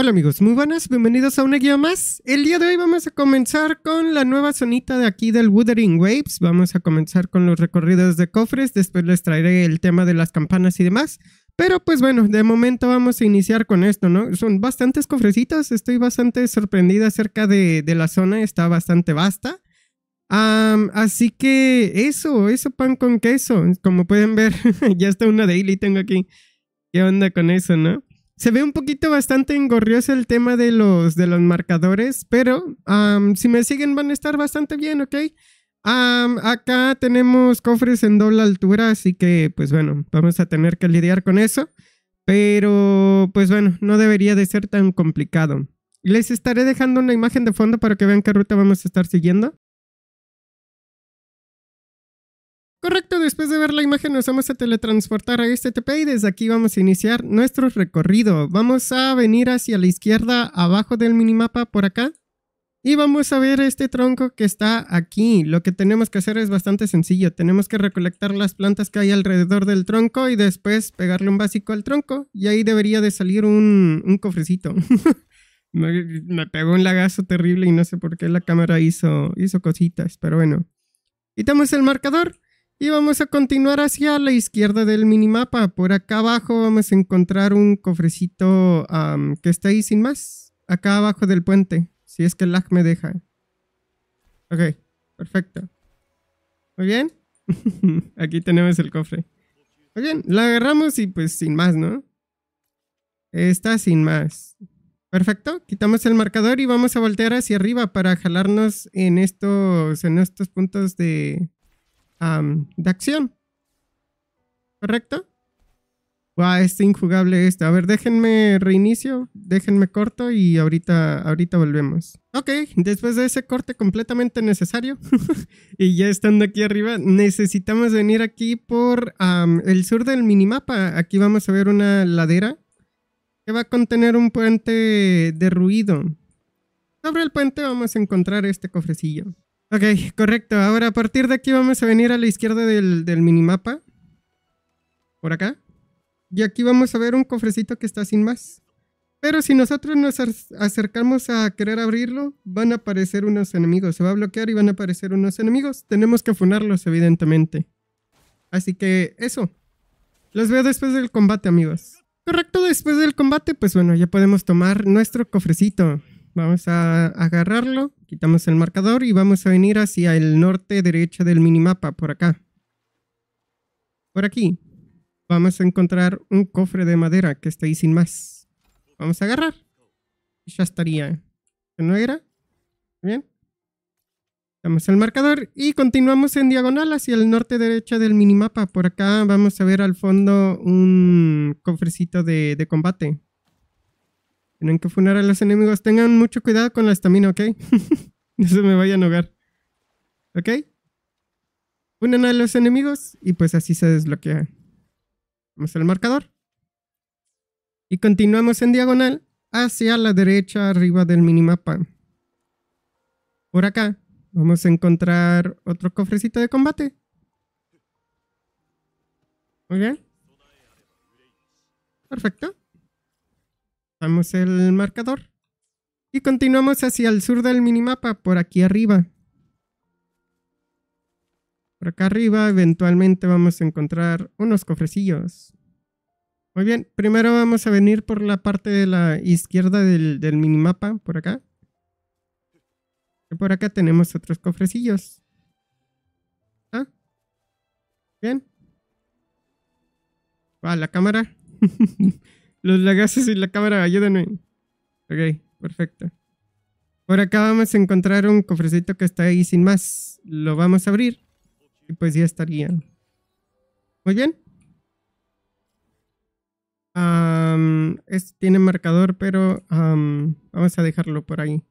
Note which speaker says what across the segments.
Speaker 1: Hola amigos, muy buenas, bienvenidos a una guía más. El día de hoy vamos a comenzar con la nueva zonita de aquí del Wuthering Waves. Vamos a comenzar con los recorridos de cofres, después les traeré el tema de las campanas y demás. Pero pues bueno, de momento vamos a iniciar con esto, ¿no? Son bastantes cofrecitos, estoy bastante sorprendida acerca de, la zona, está bastante vasta. así que eso, eso pan con queso, como pueden ver, ya está una daily tengo aquí. ¿Qué onda con eso, no? Se ve un poquito bastante engorrioso el tema de los, de los marcadores, pero si me siguen van a estar bastante bien, ¿ok? acá tenemos cofres en doble altura, así que pues bueno, vamos a tener que lidiar con eso. Pero pues bueno, no debería de ser tan complicado. Les estaré dejando una imagen de fondo para que vean qué ruta vamos a estar siguiendo. Correcto, después de ver la imagen nos vamos a teletransportar a este TP y desde aquí vamos a iniciar nuestro recorrido. Vamos a venir hacia la izquierda, abajo del minimapa, por acá. Y vamos a ver este tronco que está aquí. Lo que tenemos que hacer es bastante sencillo. Tenemos que recolectar las plantas que hay alrededor del tronco y después pegarle un básico al tronco. Y ahí debería de salir un, cofrecito. me, pegó un lagazo terrible y no sé por qué la cámara hizo, hizo cositas, pero bueno. Quitamos el marcador y vamos a continuar hacia la izquierda del minimapa. Por acá abajo vamos a encontrar un cofrecito que está ahí sin más. Acá abajo del puente. Si es que el lag me deja. Ok, perfecto. Muy bien. Aquí tenemos el cofre. Muy bien, la agarramos y pues sin más, ¿no? Está sin más. Perfecto, quitamos el marcador y vamos a voltear hacia arriba para jalarnos en estos, en estos puntos de, de acción. ¿Correcto? Wow, es injugable esto. A ver, déjenme reinicio, déjenme corto y ahorita, ahorita volvemos. Ok, después de ese corte completamente necesario y ya estando aquí arriba, necesitamos venir aquí por el sur del minimapa. Aquí vamos a ver una ladera que va a contener un puente derruido. Sobre el puente vamos a encontrar este cofrecillo. Ok, correcto. Ahora a partir de aquí vamos a venir a la izquierda del, del, minimapa. Por acá. Y aquí vamos a ver un cofrecito que está sin más. Pero si nosotros nos acercamos a querer abrirlo, van a aparecer unos enemigos. Se va a bloquear y van a aparecer unos enemigos. Tenemos que funarlos, evidentemente. Así que eso. Los veo después del combate, amigos. Correcto, después del combate, pues bueno, ya podemos tomar nuestro cofrecito. Vamos a agarrarlo, quitamos el marcador y vamos a venir hacia el norte derecho del minimapa, por acá. Por aquí. Vamos a encontrar un cofre de madera que está ahí sin más. Vamos a agarrar. ya estaría. ¿No era? Bien. Quitamos el marcador y continuamos en diagonal hacia el norte derecho del minimapa. Por acá vamos a ver al fondo un cofrecito de combate. Tienen que funar a los enemigos. Tengan mucho cuidado con la estamina, ¿ok? no se me vayan a hogar ¿Ok? Funen a los enemigos y pues así se desbloquea. Vamos al marcador. Y continuamos en diagonal hacia la derecha arriba del minimapa. Por acá vamos a encontrar otro cofrecito de combate. ¿Ok? Perfecto. Damos el marcador. Y continuamos hacia el sur del minimapa, por aquí arriba. Por acá arriba eventualmente vamos a encontrar unos cofrecillos. Muy bien, primero vamos a venir por la parte de la izquierda del, del minimapa, por acá. Y por acá tenemos otros cofrecillos. ¿Ah? Bien. Va la cámara. Los lagaces y la cámara, ayúdenme. Ok, perfecto. Por acá vamos a encontrar un cofrecito que está ahí sin más. Lo vamos a abrir. Y pues ya estaría. Muy bien. este tiene marcador, pero vamos a dejarlo por ahí.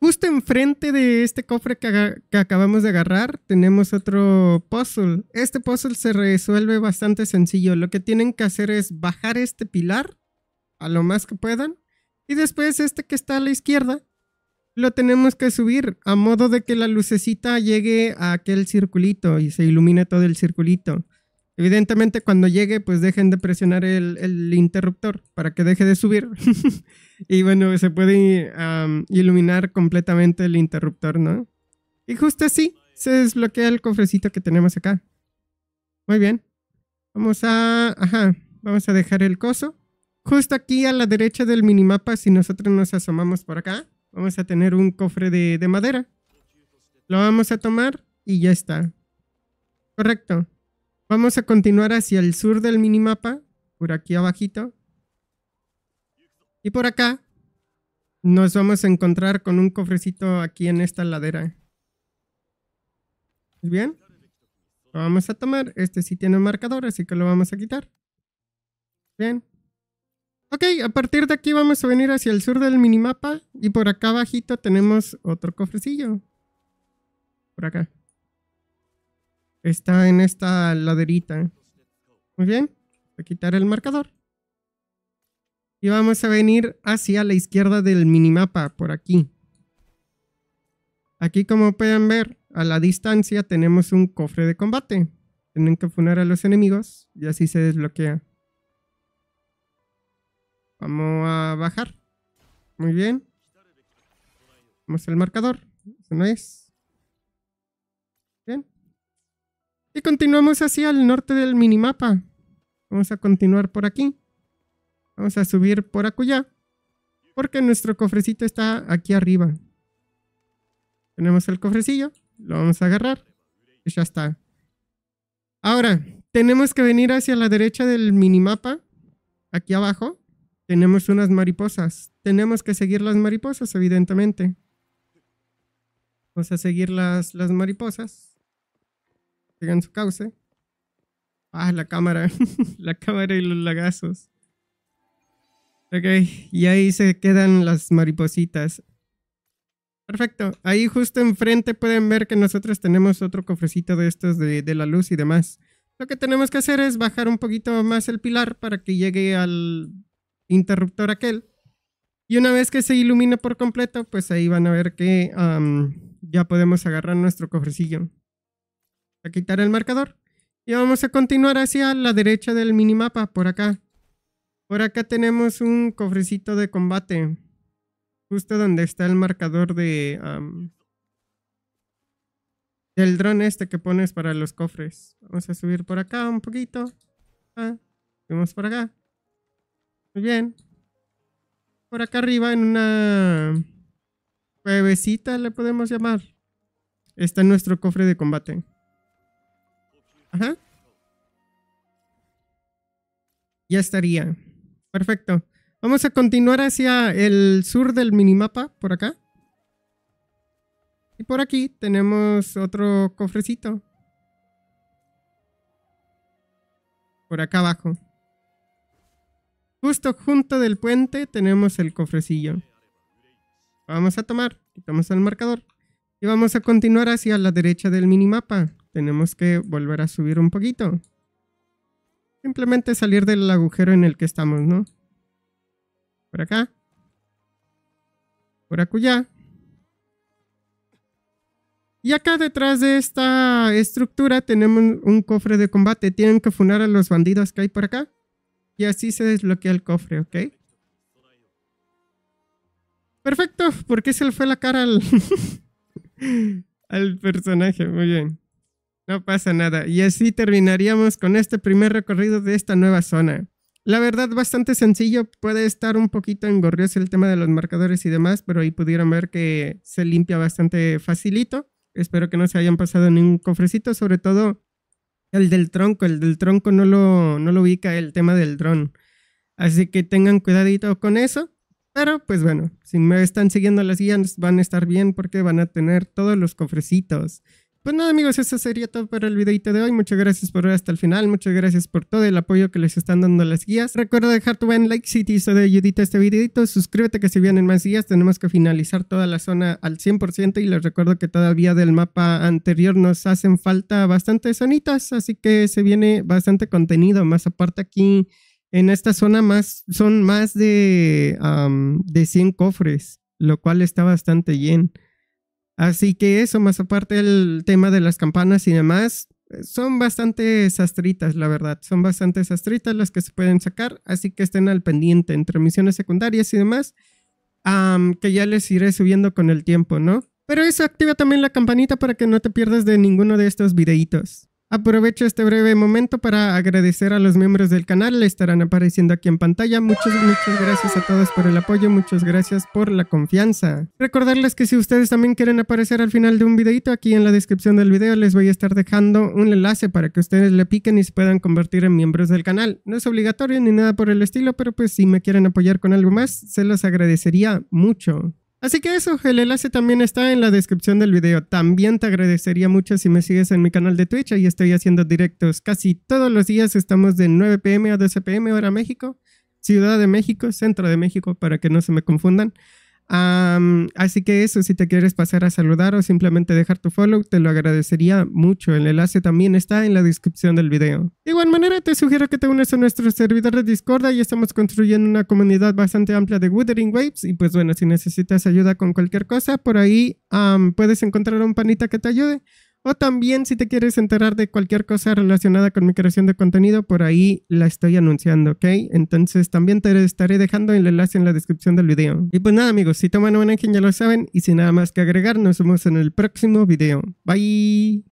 Speaker 1: Justo enfrente de este cofre que, acabamos de agarrar, tenemos otro puzzle. Este puzzle se resuelve bastante sencillo. Lo que tienen que hacer es bajar este pilar a lo más que puedan. Y después este que está a la izquierda, lo tenemos que subir a modo de que la lucecita llegue a aquel circulito y se ilumine todo el circulito. Evidentemente, cuando llegue, pues dejen de presionar el, interruptor para que deje de subir. y bueno, se puede iluminar completamente el interruptor, ¿no? Y justo así se desbloquea el cofrecito que tenemos acá. Muy bien. Vamos a... Ajá. Vamos a dejar el coso. Justo aquí a la derecha del minimapa, si nosotros nos asomamos por acá, vamos a tener un cofre de madera. Lo vamos a tomar y ya está. Correcto. Vamos a continuar hacia el sur del minimapa, por aquí abajito. Y por acá nos vamos a encontrar con un cofrecito aquí en esta ladera. ¿Bien? Lo vamos a tomar. Este sí tiene un marcador, así que lo vamos a quitar. Bien. Ok, a partir de aquí vamos a venir hacia el sur del minimapa y por acá abajito tenemos otro cofrecillo. Por acá. Está en esta laderita. Muy bien. Voy a quitar el marcador. Y vamos a venir hacia la izquierda del minimapa, por aquí. Aquí como pueden ver, a la distancia tenemos un cofre de combate. Tienen que funerar a los enemigos y así se desbloquea. Vamos a bajar. Muy bien. Vamos el marcador. Eso no es. continuamos hacia el norte del minimapa. Vamos a continuar por aquí. Vamos a subir por acullá. Porque nuestro cofrecito está aquí arriba. Tenemos el cofrecillo. Lo vamos a agarrar. Y ya está. Ahora, tenemos que venir hacia la derecha del minimapa. Aquí abajo. Tenemos unas mariposas. Tenemos que seguir las mariposas, evidentemente. Vamos a seguir las, las mariposas en su cauce. Ah, la cámara, la cámara y los lagazos. Ok, y ahí se quedan las maripositas. Perfecto, ahí justo enfrente pueden ver que nosotros tenemos otro cofrecito de estos de, la luz y demás. Lo que tenemos que hacer es bajar un poquito más el pilar para que llegue al interruptor aquel. Y una vez que se ilumina por completo, pues ahí van a ver que ya podemos agarrar nuestro cofrecillo a quitar el marcador. Y vamos a continuar hacia la derecha del minimapa, por acá. Por acá tenemos un cofrecito de combate. Justo donde está el marcador de... del dron este que pones para los cofres. Vamos a subir por acá un poquito. Ah, vamos subimos por acá. Muy bien. Por acá arriba en una... Cuevecita le podemos llamar. Está nuestro cofre de combate. Ajá. Ya estaría. Perfecto. Vamos a continuar hacia el sur del minimapa, por acá. Y por aquí tenemos otro cofrecito. Por acá abajo. Justo junto del puente tenemos el cofrecillo. Vamos a tomar, quitamos el marcador. Y vamos a continuar hacia la derecha del minimapa tenemos que volver a subir un poquito. Simplemente salir del agujero en el que estamos, ¿no? Por acá. Por acullá. Y acá detrás de esta estructura tenemos un cofre de combate. Tienen que funar a los bandidos que hay por acá. Y así se desbloquea el cofre, ¿ok? Perfecto, porque se le fue la cara al, al personaje. Muy bien. No pasa nada. Y así terminaríamos con este primer recorrido de esta nueva zona. La verdad, bastante sencillo. Puede estar un poquito engorrioso el tema de los marcadores y demás, pero ahí pudieron ver que se limpia bastante facilito. Espero que no se hayan pasado ningún cofrecito, sobre todo el del tronco. El del tronco no lo, no lo ubica el tema del dron. Así que tengan cuidadito con eso. Pero pues bueno, si me están siguiendo las guías van a estar bien porque van a tener todos los cofrecitos. Pues nada, amigos, eso sería todo para el videito de hoy. Muchas gracias por ver hasta el final. Muchas gracias por todo el apoyo que les están dando las guías. Recuerda dejar tu buen like si te hizo de ayudita este videito. Suscríbete que si vienen más guías tenemos que finalizar toda la zona al 100% y les recuerdo que todavía del mapa anterior nos hacen falta bastantes zonitas, así que se viene bastante contenido. Más aparte aquí en esta zona más son más de, de 100 cofres, lo cual está bastante lleno. Así que eso, más aparte el tema de las campanas y demás, eh, son bastante sastritas, la verdad. Son bastante sastritas las que se pueden sacar, así que estén al pendiente entre misiones secundarias y demás, que ya les iré subiendo con el tiempo, ¿no? Pero eso, activa también la campanita para que no te pierdas de ninguno de estos videitos. Aprovecho este breve momento para agradecer a los miembros del canal, le estarán apareciendo aquí en pantalla. Muchas, muchas gracias a todos por el apoyo, muchas gracias por la confianza. Recordarles que si ustedes también quieren aparecer al final de un videito, aquí en la descripción del video les voy a estar dejando un enlace para que ustedes le piquen y se puedan convertir en miembros del canal. No es obligatorio ni nada por el estilo, pero pues si me quieren apoyar con algo más, se los agradecería mucho. Así que eso, el enlace también está en la descripción del video. También te agradecería mucho si me sigues en mi canal de Twitch, ahí estoy haciendo directos casi todos los días, estamos de 9 pm a 12 pm hora México, Ciudad de México, Centro de México, para que no se me confundan así que eso, si te quieres pasar a saludar o simplemente dejar tu follow, te lo agradecería mucho. El enlace también está en la descripción del video. De igual manera, te sugiero que te unes a nuestro servidor de Discord y estamos construyendo una comunidad bastante amplia de Wuthering Waves. Y pues bueno, si necesitas ayuda con cualquier cosa, por ahí puedes encontrar un panita que te ayude. O también si te quieres enterar de cualquier cosa relacionada con mi creación de contenido, por ahí la estoy anunciando, ¿ok? Entonces también te estaré dejando el enlace en la descripción del video. Y pues nada amigos, si toman un ángel ya lo saben y sin nada más que agregar, nos vemos en el próximo video. Bye.